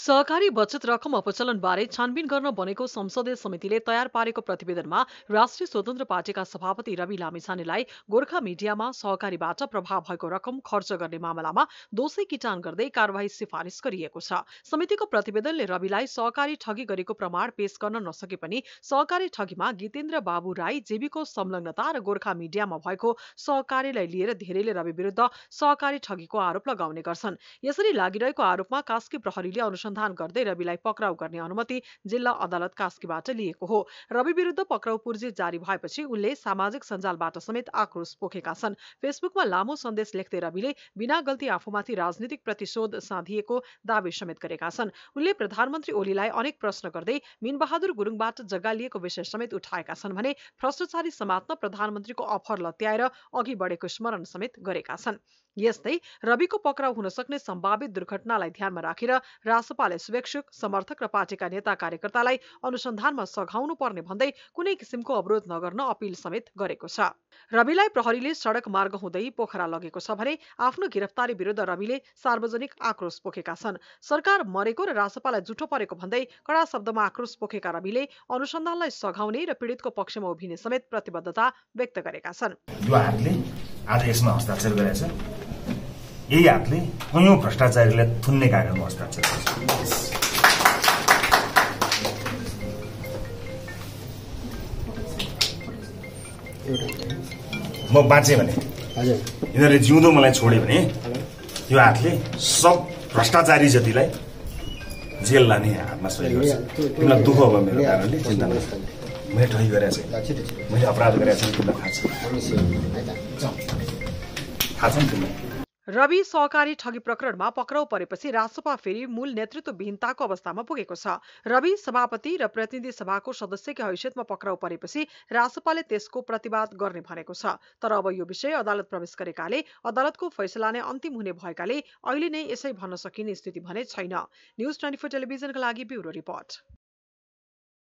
सहकारी बचत रकम अपचलन बारे छानबिन गर्न बनेको संसदीय समितिले तयार पारेको प्रतिवेदनमा राष्ट्रिय स्वतन्त्र पार्टीका सभापति रवि लामिछानेलाई गोर्खा मिडियामा सहकारीबाट प्रभाव भएको रकम खर्च गर्ने मामलामा दोषै किटान गर्दै कार्यवाही सिफारिस गरिएको छ समितिको प्रतिवेदनले रविलाई सहकारी ठगी गरेको प्रमाण पेश गर्न नसके पनि सहकारी ठगीमा गीतेन्द्र बाबु राई जेबीको संलग्नता र गोर्खा मिडियामा भएको सहकारीलाई लिएर धेरैले रवि विरुद्ध सहकारी ठगीको आरोप लगाउने गर्छन् यसरी लागिरहेको आरोपमा कास्की प्रहरीले अनु अनुसन्धान गर्दै रविलाई पक्राउ गर्ने अनुमति जिल्ला अदालत कास्कीबाट लिएको हो रवि विरुद्ध पक्राउ पूर्जी जारी भएपछि उनले सामाजिक सञ्जालबाट समेत आक्रोश पोखेका छन् फेसबुकमा लामो सन्देश लेख्दै रविले बिना गल्ती आफूमाथि राजनीतिक प्रतिशोध साधिएको दावी समेत गरेका छन् उनले प्रधानमन्त्री ओलीलाई अनेक प्रश्न गर्दै मिनबहादुर गुरुङबाट जग्गा लिएको विषय समेत उठाएका छन् भने भ्रष्टाचारी समात्न प्रधानमन्त्रीको अफर लत्याएर अघि बढेको स्मरण समेत गरेका छन् यस्तै रविको पक्राउ हुन सक्ने सम्भावित दुर्घटनालाई ध्यानमा राखेर रासपाले शुभेक्षक समर्थक र पार्टीका नेता कार्यकर्तालाई अनुसन्धानमा सघाउनु पर्ने भन्दै कुनै किसिमको अवरोध नगर्न अपील समेत गरेको छ रविलाई प्रहरीले सड़क मार्ग हुँदै पोखरा लगेको छ भने आफ्नो गिरफ्तारी विरुद्ध रविले सार्वजनिक आक्रोश पोखेका छन् सरकार मरेको र रासपालाई जुठो परेको भन्दै कडा शब्दमा आक्रोश पोखेका रविले अनुसन्धानलाई सघाउने र पीड़ितको पक्षमा उभिने समेत प्रतिबद्धता व्यक्त गरेका छन् यही हातले कयौँ भ्रष्टाचारीलाई थुन्ने कार्यमा हस्ताक्षर गर्छ म बाँचेँ भने यिनीहरूले जिउँदो मलाई छोड्यो भने यो हातले सब भ्रष्टाचारी जतिलाई जेल लाने हातमा सही गर्छ तिमीलाई दुःख भयो मेरो कारणले चिन्ता नगर्छ मैले ठगी गरेको छैन मैले अपराध गरेको छु तिमीलाई थाहा छ थाहा छ नि तिमीलाई रवि सहकारी ठगी प्रकरणमा पक्राउ परेपछि राजसभा फेरि मूल नेतृत्वविहीनताको अवस्थामा पुगेको छ रवि सभापति र प्रतिनिधि सभाको सदस्यकै हैसियतमा पक्राउ परेपछि राजसभाले त्यसको प्रतिवाद गर्ने भनेको छ तर अब यो विषय अदालत प्रवेश गरेकाले अदालतको फैसला नै अन्तिम हुने भएकाले अहिले नै यसै भन्न सकिने स्थिति भने छैन न्युज ट्वेन्टी टेलिभिजनका लागि ब्युरो रिपोर्ट